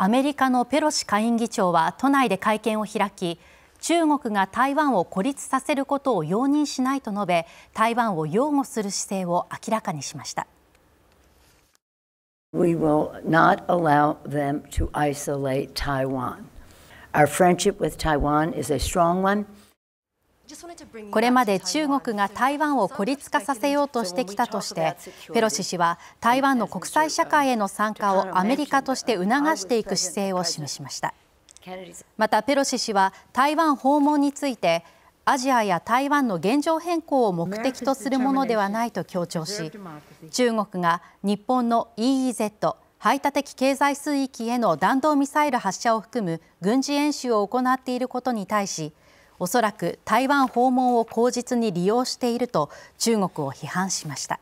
アメリカのペロシ下院議長は都内で会見を開き中国が台湾を孤立させることを容認しないと述べ台湾を擁護する姿勢を明らかにしました。We will not allow them to isolate Taiwan. Our friendship with Taiwan is a strong one. これまで中国が台湾を孤立化させようとしてきたとしてペロシ氏は台湾の国際社会への参加をアメリカとして促していく姿勢を示しましたまたペロシ氏は台湾訪問についてアジアや台湾の現状変更を目的とするものではないと強調し中国が日本の EEZ 排他的経済水域への弾道ミサイル発射を含む軍事演習を行っていることに対しおそらく台湾訪問を口実に利用していると中国を批判しました。